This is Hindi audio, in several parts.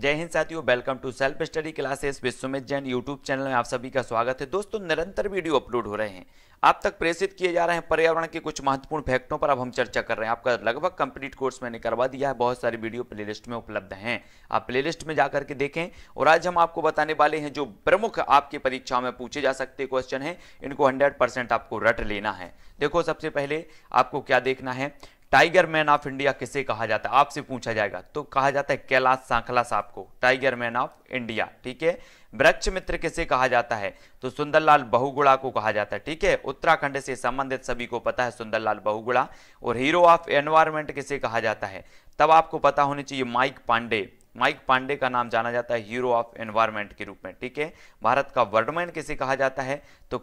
जय हिंद साथियों welcome to self study classes Vishwamit Jain YouTube channel में आप सभी का स्वागत है दोस्तों निरंतर वीडियो अपलोड हो रहे हैं आप तक प्रेषित किए जा रहे हैं पर्यावरण के कुछ महत्वपूर्ण फैक्टों पर अब हम चर्चा कर रहे हैं आपका लगभग कंप्लीट कोर्स मैंने करवा दिया है बहुत सारी वीडियो प्ले में उपलब्ध हैं आप प्ले में जाकर के देखें और आज हम आपको बताने वाले हैं जो प्रमुख आपकी परीक्षाओं में पूछे जा सकते क्वेश्चन हैं इनको हंड्रेड आपको रट लेना है देखो सबसे पहले आपको क्या देखना है टाइगर मैन ऑफ इंडिया किसे कहा जाता है आपसे पूछा जाएगा तो कहा जाता है कैलाश सांखला साहब को टाइगर मैन ऑफ इंडिया ठीक है वृक्ष मित्र किसे कहा जाता है तो सुंदरलाल बहुगुड़ा को कहा जाता है ठीक है उत्तराखंड से संबंधित सभी को पता है सुंदरलाल बहुगुड़ा और हीरो ऑफ एनवायरमेंट किसे कहा जाता है तब आपको पता होनी चाहिए माइक पांडे माइक पांडे का नाम जाना जाता है हीरो ऑफ एनवायरमेंट के रूप में ठीक है भारत का वर्डमैन किसे कहा जाता है तो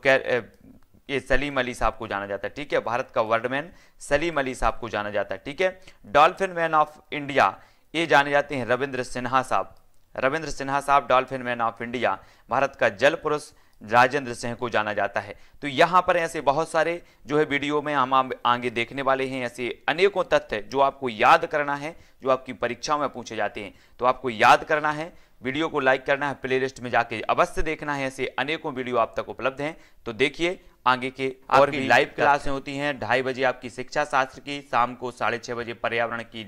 ये सलीम अली साहब को जाना जाता है ठीक है भारत का वर्डमैन सलीम अली साहब को जाना जाता है ठीक है डॉल्फिन मैन ऑफ इंडिया ये जाने जाते हैं रविंद्र सिन्हा साहब रविंद्र सिन्हा साहब dolphin man of India Bharat का जल पुरुष राजेंद्र सिंह को जाना जाता है तो यहाँ पर ऐसे बहुत सारे जो है वीडियो में हम आगे देखने वाले हैं ऐसे अनेकों तथ्य जो आपको याद करना है जो आपकी परीक्षाओं में पूछे जाते हैं तो आपको याद करना है वीडियो को लाइक करना है प्लेलिस्ट में जाके अवश्य देखना है ऐसे अनेकों वीडियो आप तक उपलब्ध हैं तो देखिए आगे के और भी लाइव क्लासें होती हैं ढाई बजे आपकी शिक्षा शास्त्र की शाम को साढ़े छः बजे पर्यावरण की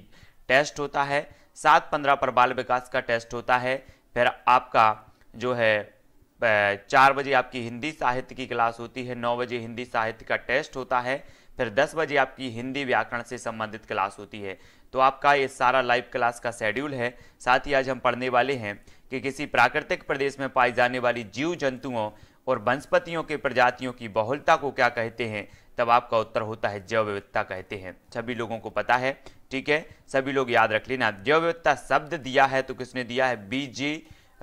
टेस्ट होता है सात पंद्रह पर बाल विकास का टेस्ट होता है फिर आपका जो है चार बजे आपकी हिंदी साहित्य की क्लास होती है नौ बजे हिंदी साहित्य का टेस्ट होता है फिर दस बजे आपकी हिंदी व्याकरण से संबंधित क्लास होती है तो आपका ये सारा लाइव क्लास का शेड्यूल है साथ ही आज हम पढ़ने वाले हैं कि किसी प्राकृतिक प्रदेश में पाई जाने वाली जीव जंतुओं और वनस्पतियों के प्रजातियों की बहुलता को क्या कहते हैं तब आपका उत्तर होता है जैव विविधता कहते हैं सभी लोगों को पता है ठीक है सभी लोग याद रख लेना जैव विविधता शब्द दिया है तो किसने दिया है बी जी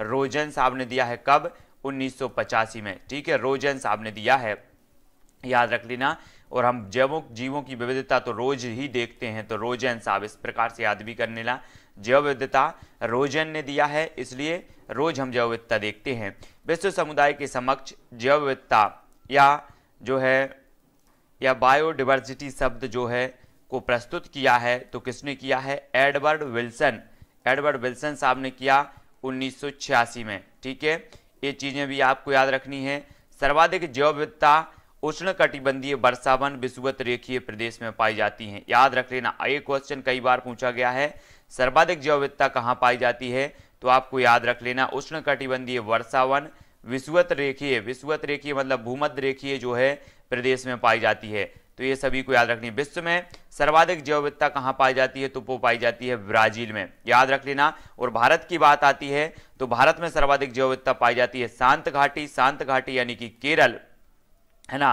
रोजन साहब ने दिया है कब 1985 में ठीक है रोजन साहब ने दिया है याद रख लेना और हम जैवों जीवों की विविधता तो रोज ही देखते हैं तो रोजन साहब इस प्रकार से याद भी करने ला जैव विविधता रोजन ने दिया है इसलिए रोज हम जैव विविधता देखते हैं विश्व समुदाय के समक्ष जैव विविधता या जो है या बायोडिवर्सिटी शब्द जो है को प्रस्तुत किया है तो किसने किया है एडवर्ड विल्सन एडवर्ड विल्सन साहब ने किया 1986 में ठीक है ये चीज़ें भी आपको याद रखनी है सर्वाधिक जैव विविधता उष्ण कटिबंधीय वर्षावन विषुवत रेखीय प्रदेश में पाई जाती हैं याद रख लेना ये क्वेश्चन कई बार पूछा गया है सर्वाधिक जैव विविधता कहाँ पाई जाती है तो आपको याद रख लेना उष्ण कटिबंधीय वर्षावन विषुवत रेखीय विषुवत रेखीय मतलब भूमध्य रेखीय जो है प्रदेश में पाई जाती है तो ये सभी को याद रखनी है विश्व में सर्वाधिक जैव विविधता कहाँ पाई जाती है तो वो पाई जाती है ब्राजील में याद रख लेना और भारत की बात आती है तो भारत में सर्वाधिक जैव विविधता पाई जाती है शांत घाटी शांत घाटी यानी कि केरल है ना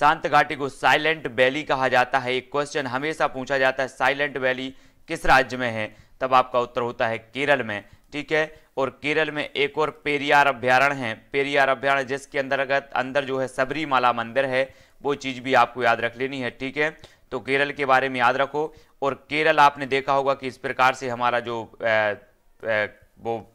शांत घाटी को साइलेंट वैली कहा जाता है एक क्वेश्चन हमेशा पूछा जाता है साइलेंट वैली किस राज्य में है तब आपका उत्तर होता है केरल में ठीक है और केरल में एक और पेरियार अभ्यारण्य है पेरियार अभ्यारण्य जिसके अंतर्गत अंदर जो है सबरीमाला मंदिर है वो चीज़ भी आपको याद रख लेनी है ठीक है तो केरल के बारे में याद रखो और केरल आपने देखा होगा कि इस प्रकार से हमारा जो आ, आ, वो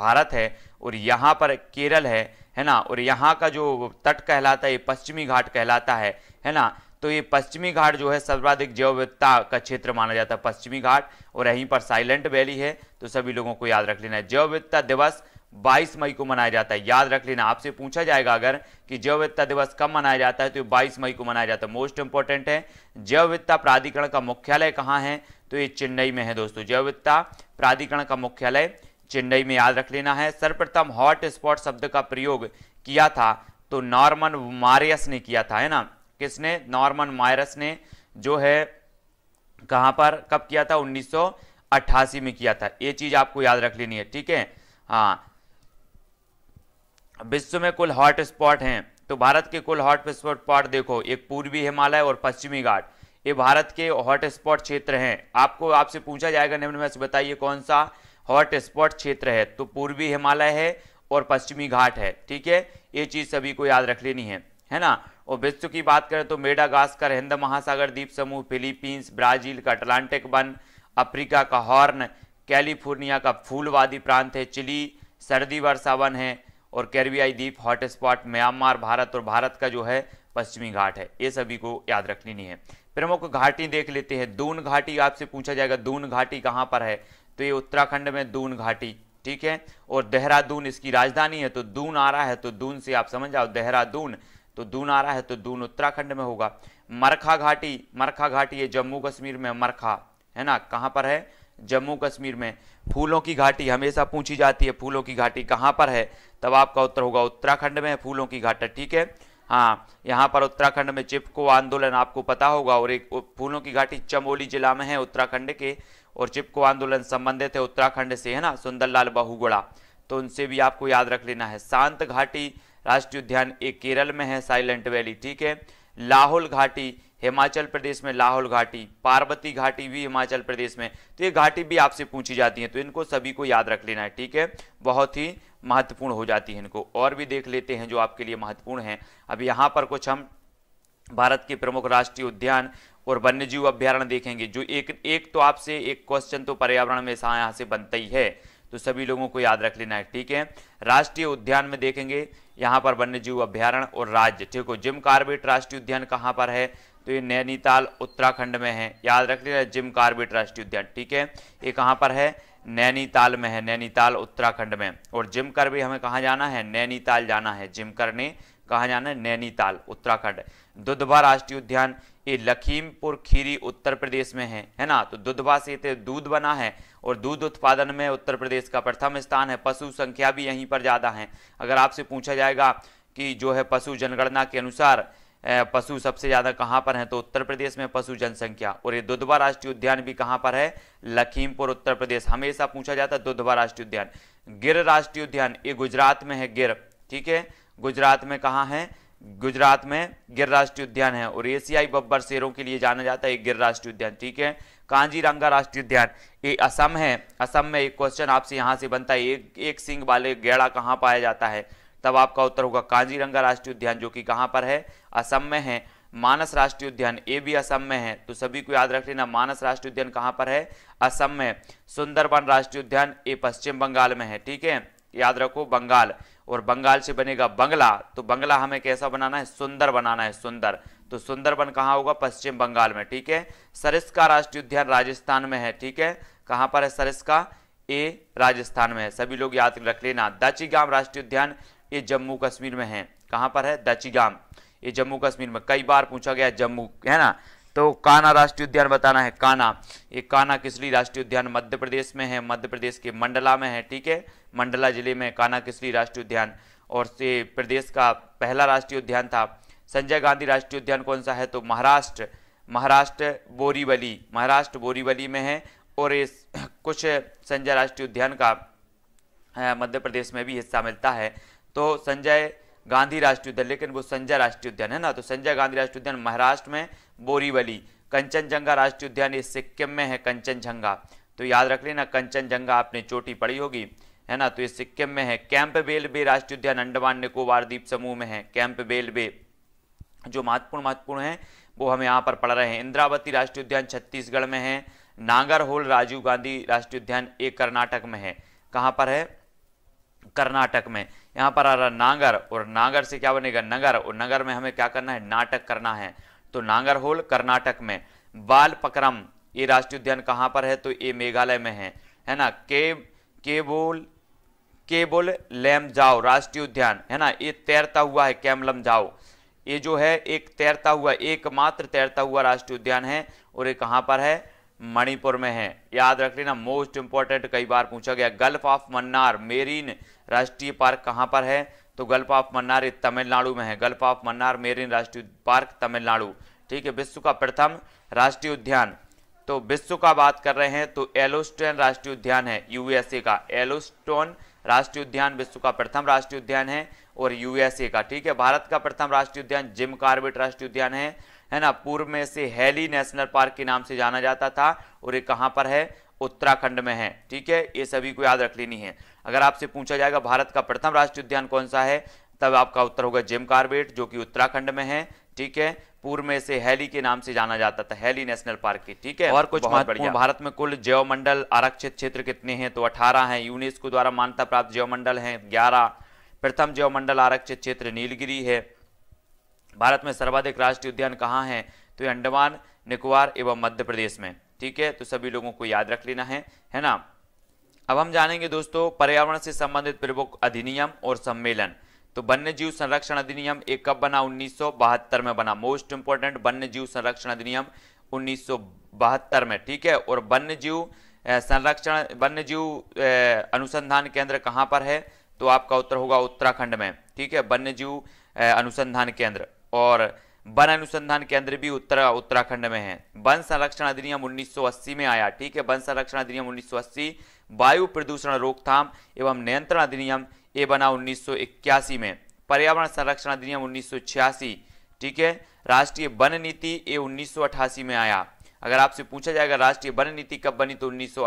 भारत है और यहाँ पर केरल है है ना और यहाँ का जो तट कहलाता है ये पश्चिमी घाट कहलाता है है ना तो ये पश्चिमी घाट जो है सर्वाधिक जैव विविधता का क्षेत्र माना जाता है पश्चिमी घाट और यहीं पर साइलेंट वैली है तो सभी लोगों को याद रख लेना है जैव विविधता दिवस 22 मई को मनाया जाता है याद रख लेना आपसे पूछा जाएगा अगर कि जैव दिवस कब मनाया जाता है तो 22 मई को मनाया जाता है मोस्ट इंपॉर्टेंट है जैव विविधता प्राधिकरण का मुख्यालय कहाँ है तो ये चेन्नई में है दोस्तों जैव प्राधिकरण का मुख्यालय चेन्नई में याद रख लेना है सर्वप्रथम हॉट स्पॉट शब्द का प्रयोग किया था तो नॉर्मन मारियस ने किया था है ना किसने नॉर्मन मायरस ने जो है कहाँ पर कब किया था उन्नीस में किया था ये चीज़ आपको याद रख लेनी है ठीक है हाँ विश्व में कुल हॉट स्पॉट हैं तो भारत के कुल हॉट स्पॉट देखो एक पूर्वी हिमालय और पश्चिमी घाट ये भारत के हॉट स्पॉट क्षेत्र हैं आपको आपसे पूछा जाएगा निम्न में से बताइए कौन सा हॉट स्पॉट क्षेत्र है तो पूर्वी हिमालय है और पश्चिमी घाट है ठीक है ये चीज़ सभी को याद रख लेनी है है ना और विश्व की बात करें तो मेडागास्कर हिंद महासागर द्वीप समूह फिलीपींस ब्राजील का अटलांटिक वन अफ्रीका का हॉर्न कैलिफोर्निया का फूलवादी प्रांत है चिली सर्दी वर्षा वन है और कैरबियाई द्वीप हॉटस्पॉट म्यांमार भारत और भारत का जो है पश्चिमी घाट है ये सभी को याद रख लेनी है प्रमुख घाटी देख लेते हैं दून घाटी आपसे पूछा जाएगा दून घाटी कहाँ पर है तो ये उत्तराखंड में दून घाटी ठीक है और देहरादून इसकी राजधानी है तो दून आ रहा है तो दून से आप समझ जाओ देहरादून तो दून आ रहा है तो दून उत्तराखंड में होगा मरखा घाटी मरखा घाटी ये जम्मू कश्मीर में मरखा है ना कहाँ पर है जम्मू कश्मीर में फूलों की घाटी हमेशा पूछी जाती है फूलों की घाटी कहाँ पर है तब आपका उत्तर होगा उत्तराखंड में फूलों की घाटा ठीक है हाँ यहाँ पर उत्तराखंड में चिपको आंदोलन आपको पता होगा और एक फूलों की घाटी चमोली जिला में है उत्तराखंड के और चिपको आंदोलन संबंधित है उत्तराखंड से है ना सुंदरलाल बहुगुड़ा तो उनसे भी आपको याद रख लेना है शांत घाटी राष्ट्रीय उद्यान एक केरल में है साइलेंट वैली ठीक है लाहौल घाटी हिमाचल प्रदेश में लाहौल घाटी पार्वती घाटी भी हिमाचल प्रदेश में तो ये घाटी भी आपसे पूछी जाती हैं तो इनको सभी को याद रख लेना है ठीक है बहुत ही महत्वपूर्ण हो जाती है इनको और भी देख लेते हैं जो आपके लिए महत्वपूर्ण हैं अब यहाँ पर कुछ हम भारत के प्रमुख राष्ट्रीय उद्यान और वन्यजीव अभ्यारण देखेंगे जो एक एक तो आपसे एक क्वेश्चन तो पर्यावरण में यहाँ से बनता ही है तो सभी लोगों को याद रख लेना है ठीक है राष्ट्रीय उद्यान में देखेंगे यहाँ पर वन्यजीव अभ्यारण्य और राज्य ठीक हो जिम कार्बेट राष्ट्रीय उद्यान कहाँ पर है तो ये नैनीताल उत्तराखंड में है याद रख लीजिए जिम कार्बेट राष्ट्रीय उद्यान ठीक है ये कहाँ पर है नैनीताल में है नैनीताल उत्तराखंड में और जिम कर भी हमें कहाँ जाना है नैनीताल जाना है जिम करने कहाँ जाना है नैनीताल उत्तराखंड दुधवा राष्ट्रीय उद्यान ये लखीमपुर खीरी उत्तर प्रदेश में है है ना तो दुधवा से दूध बना है और दूध उत्पादन में उत्तर प्रदेश का प्रथम स्थान है पशु संख्या भी यहीं पर ज़्यादा है अगर आपसे पूछा जाएगा कि जो है पशु जनगणना के अनुसार पशु सबसे ज़्यादा कहाँ पर हैं तो उत्तर प्रदेश में पशु जनसंख्या और ये दुधवा राष्ट्रीय उद्यान भी कहाँ पर है लखीमपुर उत्तर प्रदेश हमेशा पूछा जाता है दुधवा राष्ट्रीय उद्यान गिर राष्ट्रीय उद्यान ये गुजरात में है गिर ठीक है गुजरात में कहाँ है गुजरात में गिर राष्ट्रीय उद्यान है और एशियाई बब्बर शेरों के लिए जाना जाता है गिर राष्ट्रीय उद्यान ठीक है कांजीरंगा राष्ट्रीय उद्यान ये असम है असम में एक क्वेश्चन आपसे यहाँ से बनता है एक एक सिंह वाले गेड़ा कहाँ पाया जाता है तब आपका उत्तर होगा काजीरंगा राष्ट्रीय उद्यान जो कि कहाँ पर है असम में है मानस राष्ट्रीय उद्यान ये भी असम में है तो सभी को याद रख लेना मानस राष्ट्रीय उद्यान कहाँ पर है असम में सुंदरबन राष्ट्रीय उद्यान ये पश्चिम बंगाल में है ठीक है याद रखो बंगाल और बंगाल से बनेगा बंगला तो बंगला हमें कैसा बनाना है सुंदर बनाना है सुंदर तो सुंदरबन कहाँ होगा पश्चिम बंगाल में ठीक है सरिस्का राष्ट्रीय उद्यान राजस्थान में है ठीक है कहाँ पर है सरिस्का ए राजस्थान में है सभी लोग याद रख लेना दाचीगाम राष्ट्रीय उद्यान ये जम्मू कश्मीर में है कहाँ पर है दचिगाम ये जम्मू कश्मीर में कई बार पूछा गया जम्मू है ना तो काना राष्ट्रीय उद्यान बताना है काना ये काना किसली राष्ट्रीय उद्यान मध्य प्रदेश में है मध्य प्रदेश के मंडला में है ठीक है मंडला जिले में काना किसली राष्ट्रीय उद्यान और से प्रदेश का पहला राष्ट्रीय उद्यान था संजय गांधी राष्ट्रीय उद्यान कौन सा है तो महाराष्ट्र महाराष्ट्र बोरीवली महाराष्ट्र बोरीवली में है और इस कुछ संजय राष्ट्रीय उद्यान का मध्य प्रदेश में भी हिस्सा मिलता है तो संजय गांधी राष्ट्रीय उद्यान लेकिन वो संजय राष्ट्रीय उद्यान है ना तो संजय गांधी राष्ट्रीय उद्यान महाराष्ट्र में बोरीवली कंचनजंगा राष्ट्रीय उद्यान ये सिक्किम में है कंचनजंगा तो याद रख लेना कंचनजंगा आपने चोटी पड़ी होगी है ना तो ये सिक्किम में है कैंप बेल बे राष्ट्रीय उद्यान अंडमान निकोबार द्वीप समूह में है कैंप बेल बे जो महत्वपूर्ण महत्वपूर्ण है वो हम यहाँ पर पढ़ रहे हैं इंद्रावती राष्ट्रीय उद्यान छत्तीसगढ़ में है नागरहोल राजीव गांधी राष्ट्रीय उद्यान एक कर्नाटक में है कहाँ पर है कर्नाटक में यहाँ पर आ रहा नांगर और नांगर से क्या बनेगा नगर और नगर में हमें क्या करना है नाटक करना है तो नांगर होल कर्नाटक में बाल पकरम ये राष्ट्रीय उद्यान कहाँ पर है तो ये मेघालय में है है ना के केबोल केबोल लैम जाओ राष्ट्रीय उद्यान है ना ये तैरता हुआ है कैमलम जाओ ये जो है एक तैरता हुआ एकमात्र तैरता हुआ राष्ट्रीय उद्यान है और ये कहाँ पर है मणिपुर में है याद रख लेना मोस्ट इंपॉर्टेंट कई बार पूछा गया गल्फ ऑफ मन्नार मेरीन राष्ट्रीय पार्क कहाँ पर है तो गल्फ ऑफ मन्नार तमिलनाडु में है गल्फ ऑफ मन्नार मेरीन राष्ट्रीय पार्क तमिलनाडु ठीक है विश्व का प्रथम राष्ट्रीय उद्यान तो विश्व का बात कर रहे हैं तो एलोस्टोन राष्ट्रीय उद्यान है यूएसए का एलोस्टोन राष्ट्रीय उद्यान विश्व का प्रथम राष्ट्रीय उद्यान है और यूएसए का ठीक है भारत का प्रथम राष्ट्रीय उद्यान जिम कार्बेट राष्ट्रीय उद्यान है है ना पूर्व में से हैली नेशनल पार्क के नाम से जाना जाता था और ये कहाँ पर है उत्तराखंड में है ठीक है ये सभी को याद रख लेनी है अगर आपसे पूछा जाएगा भारत का प्रथम राष्ट्रीय उद्यान कौन सा है तब आपका उत्तर होगा जिम कार्बेट जो कि उत्तराखंड में है ठीक है पूर्व में से हैली के नाम से जाना जाता था हैली नेशनल पार्क की ठीक है और कुछ बढ़िया भारत में कुल जैव मंडल आरक्षित क्षेत्र कितने हैं तो 18 हैं यूनेस्को द्वारा मान्यता प्राप्त जैव मंडल हैं 11 प्रथम जैव मंडल आरक्षित क्षेत्र नीलगिरी है भारत में सर्वाधिक राष्ट्रीय उद्यान कहाँ हैं तो ये अंडमान निकोबार एवं मध्य प्रदेश में ठीक है तो सभी लोगों को याद रख लेना है है ना अब हम जानेंगे दोस्तों पर्यावरण से संबंधित प्रमुख अधिनियम और सम्मेलन तो वन्य जीव संरक्षण अधिनियम एक कब बना उन्नीस में बना मोस्ट इंपॉर्टेंट वन्य जीव संरक्षण अधिनियम उन्नीस में ठीक है और वन्य जीव संरक्षण वन्य जीव अनुसंधान केंद्र कहाँ पर है तो आपका उत्तर होगा उत्तराखंड में ठीक है वन्य जीव अनुसंधान केंद्र और वन अनुसंधान केंद्र भी उत्तर उत्तराखंड में है वन संरक्षण अधिनियम 1980 में आया ठीक है वन संरक्षण अधिनियम 1980 वायु प्रदूषण रोकथाम एवं नियंत्रण अधिनियम ये बना 1981 में पर्यावरण संरक्षण अधिनियम 1986 ठीक है राष्ट्रीय वन नीति ये 1988 में आया अगर आपसे पूछा जाएगा राष्ट्रीय वन नीति कब बनी तो उन्नीस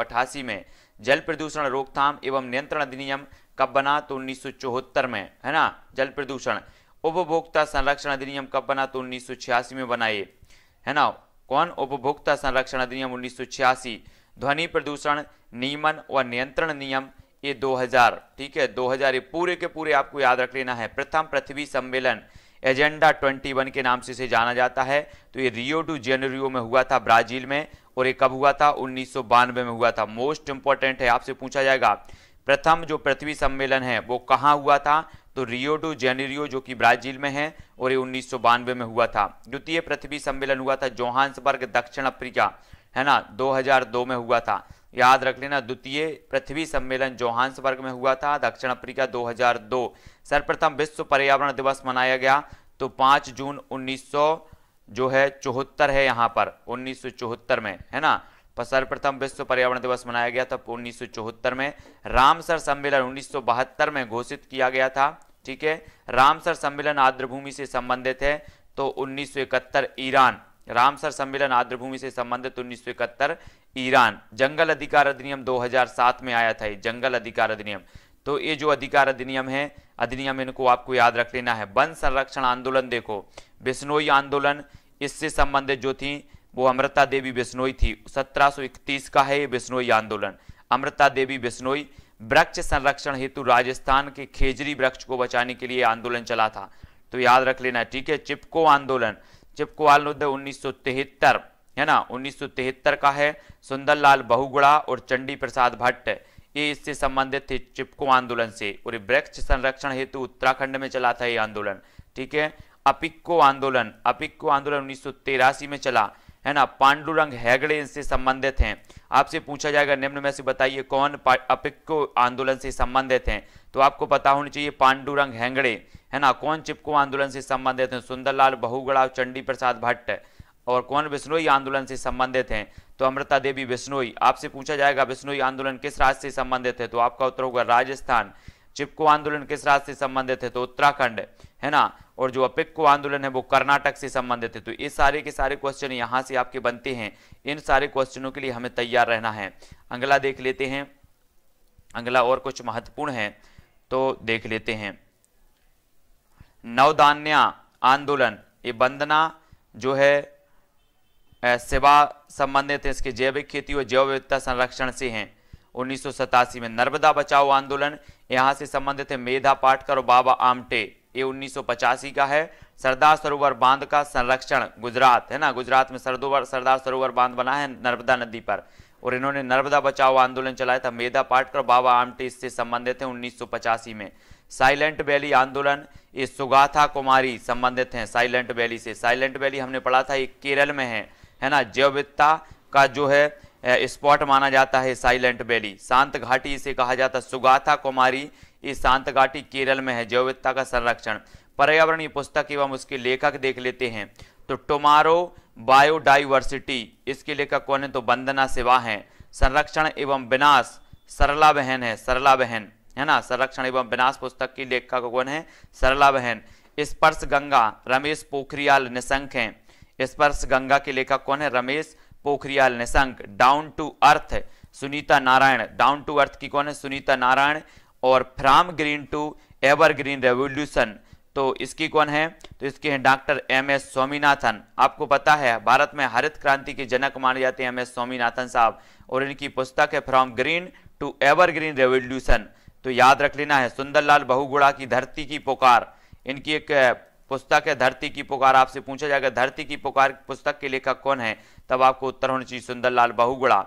में जल प्रदूषण रोकथाम एवं नियंत्रण अधिनियम कब बना तो उन्नीस में है ना जल प्रदूषण उपभोक्ता संरक्षण अधिनियम कब बना तो उन्नीस में बनाए है ना कौन उपभोक्ता संरक्षण अधिनियम उन्नीस ध्वनि प्रदूषण नियमन व नियंत्रण नियम ये 2000 ठीक है 2000 ये पूरे के पूरे आपको याद रख लेना है प्रथम पृथ्वी सम्मेलन एजेंडा 21 के नाम से इसे जाना जाता है तो ये रियो टू जेनरियो में हुआ था ब्राजील में और ये कब हुआ था उन्नीस में हुआ था मोस्ट इंपॉर्टेंट है आपसे पूछा जाएगा प्रथम जो पृथ्वी सम्मेलन है वो कहाँ हुआ था तो रियो डो जेनेरियो जो कि ब्राजील में है और ये उन्नीस में हुआ था द्वितीय पृथ्वी सम्मेलन हुआ था जोहान्सबर्ग दक्षिण अफ्रीका है ना 2002 में हुआ था याद रख लेना द्वितीय पृथ्वी सम्मेलन जोहान्सबर्ग में हुआ था दक्षिण अफ्रीका 2002 सर्वप्रथम विश्व पर्यावरण दिवस मनाया गया तो 5 जून 1900 जो है चौहत्तर है यहाँ पर उन्नीस में है ना सर्वप्रथम विश्व पर्यावरण दिवस मनाया गया था उन्नीस में रामसर सम्मेलन उन्नीस में घोषित किया गया था ठीक है रामसर सम्मेलन आर्द्रभूमि से संबंधित है तो उन्नीस ईरान रामसर सम्मेलन आर्द्रभूमि से संबंधित उन्नीस ईरान जंगल अधिकार अधिनियम 2007 में आया था ये जंगल अधिकार अधिनियम तो ये जो अधिकार अधिनियम है अधिनियम इनको आपको याद रख लेना है वन संरक्षण आंदोलन देखो बिश्नोई आंदोलन इससे संबंधित जो थी वो अमृता देवी बिश्नोई थी 1731 का है ये बिश्नोई आंदोलन अमृता देवी बिश्नोई वृक्ष संरक्षण हेतु राजस्थान के खेजरी वृक्ष को बचाने के लिए आंदोलन चला था तो याद रख लेना ठीक है चिपको आंदोलन चिपको आंदोलन उन्नीस है ना उन्नीस का है सुंदरलाल बहुगुड़ा और चंडी प्रसाद भट्ट ये इससे संबंधित थे चिपको आंदोलन से और वृक्ष संरक्षण हेतु उत्तराखंड में चला था ये आंदोलन ठीक है अपिक्को आंदोलन अपिक्को आंदोलन उन्नीस में चला है ना पांडुरंग हैगड़े इनसे संबंधित हैं आपसे पूछा जाएगा निम्न में से बताइए कौन अपिक्को आंदोलन से संबंधित हैं तो आपको पता होना चाहिए पांडुरंग हैंगड़े है ना कौन चिपको आंदोलन से संबंधित हैं सुंदरलाल बहुगड़ा चंडी प्रसाद भट्ट और कौन बिश्नोई आंदोलन से संबंधित हैं तो अमृता देवी बिश्नोई आपसे पूछा जाएगा बिश्नोई आंदोलन किस राज्य से संबंधित है तो आपका उत्तर होगा राजस्थान चिपको आंदोलन किस राज्य से संबंधित है तो उत्तराखंड है ना और जो अपेक्को आंदोलन है वो कर्नाटक से संबंधित है तो ये सारे के सारे क्वेश्चन यहाँ से आपके बनते हैं इन सारे क्वेश्चनों के लिए हमें तैयार रहना है अगला देख लेते हैं अगला और कुछ महत्वपूर्ण है तो देख लेते हैं नवदान्या आंदोलन ये बंदना जो है सेवा संबंधित है इसके जैविक खेती और जैव विविधता संरक्षण से हैं उन्नीस में नर्मदा बचाओ आंदोलन यहाँ से संबंधित है मेधा पाटकर और बाबा आमटे ये उन्नीस का है सरदार सरोवर बांध का संरक्षण गुजरात है ना गुजरात में सरदोवर सरदार सरोवर बांध बना है नर्मदा नदी पर और इन्होंने नर्मदा बचाओ आंदोलन चलाया था मेधा पाटकर बाबा आमटे इससे संबंधित हैं उन्नीस में साइलेंट वैली आंदोलन ये सुगाथा कुमारी संबंधित हैं साइलेंट वैली से साइलेंट वैली हमने पढ़ा था ये केरल में है है ना जैवविद्ता का जो है स्पॉट माना जाता है साइलेंट वैली शांत घाटी इसे कहा जाता है सुगाथा कुमारी ये घाटी केरल में है जैविधता का संरक्षण पर्यावरण पुस्तक एवं उसके लेखक देख लेते हैं तो टोमारो बायोडाइवर्सिटी इसके लेखक कौन है तो वंदना सिवा है संरक्षण एवं विनाश सरला बहन है सरला बहन है ना संरक्षण एवं विनाश पुस्तक की लेखक कौन है सरला बहन स्पर्श गंगा रमेश पोखरियाल निशंक हैं स्पर्श गंगा के लेखक कौन है Ramesh Pokhriyal Nishank down to earth Sunita Narain down to earth की कौन है सुनीता नारायण और from green to evergreen revolution तो इसकी कौन है तो इसके हैं डॉक्टर एम एस स्वामीनाथन आपको पता है भारत में हरित क्रांति के जनक माने जाते हैं एम एस स्वामीनाथन साहब और इनकी पुस्तक है from green to evergreen revolution तो याद रख लेना है सुंदरलाल बहुगुड़ा की धरती की पुकार इनकी एक पुस्तक है धरती की पुकार आपसे पूछा जाएगा धरती की पुकार पुस्तक के लेखक कौन है तब आपको उत्तर होना चाहिए Sundarlal Bahuguna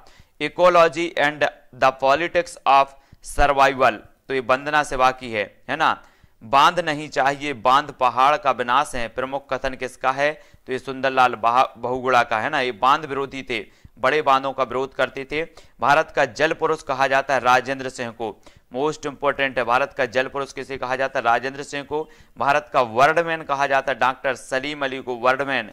ecology and the politics of survival तो ये बंदना से बाकी है है ना बांध नहीं चाहिए बांध पहाड़ का विनाश है प्रमुख कथन किसका है तो ये सुंदरलाल बहुगुड़ा का है ना ये बांध विरोधी थे बड़े बांधों का विरोध करते थे भारत का जल पुरुष कहा जाता है राजेंद्र सिंह को मोस्ट इंपॉर्टेंट है भारत का जल पुरुष किसे कहा जाता है राजेंद्र सिंह को भारत का वर्डमैन कहा जाता है डॉक्टर सलीम अली को वर्डमैन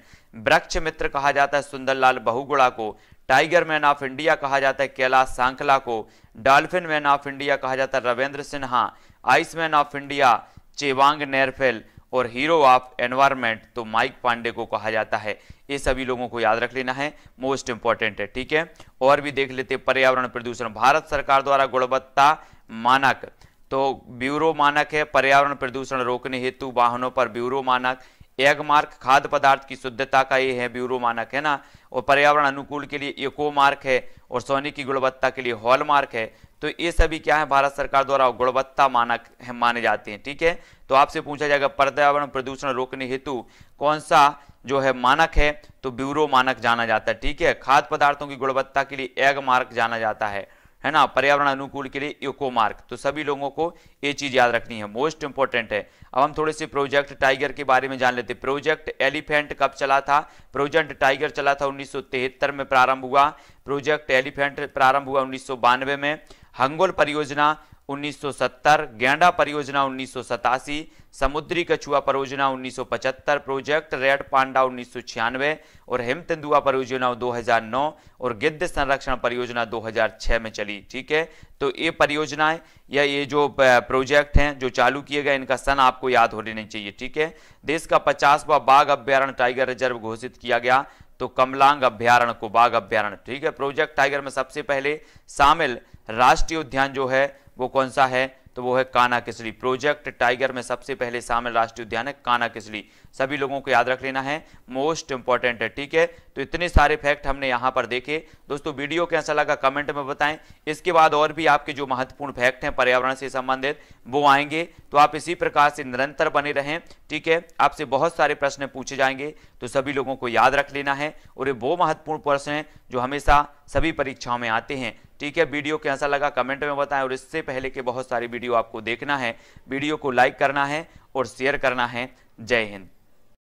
वृक्ष मित्र कहा जाता है सुंदरलाल बहुगुड़ा को टाइगर मैन ऑफ इंडिया कहा जाता है कैलाश सांखला को डॉल्फिन मैन ऑफ इंडिया कहा जाता है Ravindra Sinha iceman of India Chewang Norphel और हीरो ऑफ एनवायरमेंट तो माइक पांडे को कहा जाता है ये सभी लोगों को याद रख लेना है मोस्ट इंपॉर्टेंट है ठीक है और भी देख लेते पर्यावरण प्रदूषण भारत सरकार द्वारा गुणवत्ता मानक तो ब्यूरो मानक है पर्यावरण प्रदूषण रोकने हेतु वाहनों पर ब्यूरो मानक एगमार्क खाद्य पदार्थ की शुद्धता का ये है ब्यूरो मानक है ना और पर्यावरण अनुकूल के लिए इको मार्क है और सोने की गुणवत्ता के लिए हॉल मार्क है तो ये सभी क्या है भारत सरकार द्वारा गुणवत्ता मानक है, माने जाते हैं ठीक है तो आपसे पूछा जाएगा पर्यावरण प्रदूषण रोकने हेतु कौन सा जो है मानक है तो ब्यूरो मानक जाना जाता है ठीक है खाद्य पदार्थों की गुणवत्ता के लिए एग मार्क जाना जाता है है ना पर्यावरण अनुकूल के लिए इको मार्क तो सभी लोगों को ये चीज़ याद रखनी है मोस्ट इंपॉर्टेंट है अब हम थोड़े से प्रोजेक्ट टाइगर के बारे में जान लेते प्रोजेक्ट एलिफेंट कब चला था प्रोजेक्ट टाइगर चला था उन्नीस में प्रारंभ हुआ प्रोजेक्ट एलिफेंट प्रारंभ हुआ उन्नीस में हंगोल परियोजना 1970 गैंडा परियोजना उन्नीस समुद्री कछुआ परियोजना 1975 प्रोजेक्ट रेड पांडा उन्नीस और हिम तेंदुआ परियोजना 2009 और गिद्ध संरक्षण परियोजना 2006 में चली ठीक है तो ये परियोजनाएं या ये जो प्रोजेक्ट हैं जो चालू किए गए इनका सन आपको याद हो लेना चाहिए ठीक है देश का पचासवा बाघ अभ्यारण टाइगर रिजर्व घोषित किया गया तो कमलांग अभ्यारण को बाघ अभ्यारण ठीक है प्रोजेक्ट टाइगर में सबसे पहले शामिल राष्ट्रीय उद्यान जो है वो कौन सा है तो वो है काना किसली प्रोजेक्ट टाइगर में सबसे पहले शामिल राष्ट्रीय उद्यान है काना किसली सभी लोगों को याद रख लेना है मोस्ट इंपॉर्टेंट है ठीक है तो इतने सारे फैक्ट हमने यहाँ पर देखे दोस्तों वीडियो कैसा लगा कमेंट में बताएं इसके बाद और भी आपके जो महत्वपूर्ण फैक्ट हैं पर्यावरण से संबंधित वो आएंगे तो आप इसी प्रकार से निरंतर बने रहें ठीक है आपसे बहुत सारे प्रश्न पूछे जाएंगे तो सभी लोगों को याद रख लेना है और वो महत्वपूर्ण प्रश्न हैं जो हमेशा सभी परीक्षाओं में आते हैं ठीक है वीडियो कैसा लगा कमेंट में बताएं और इससे पहले के बहुत सारी वीडियो आपको देखना है वीडियो को लाइक करना है और शेयर करना है जय हिंद